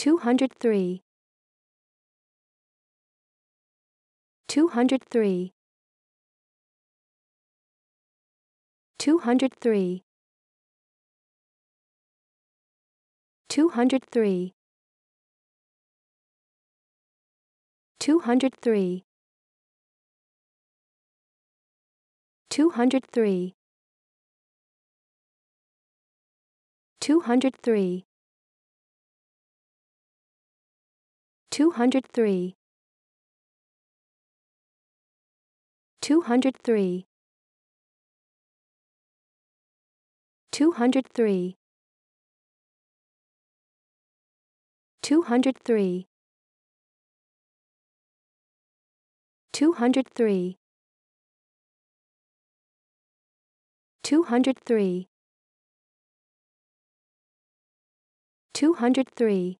203 203 203 203 203 203 203 203 203 203 203 203 203 203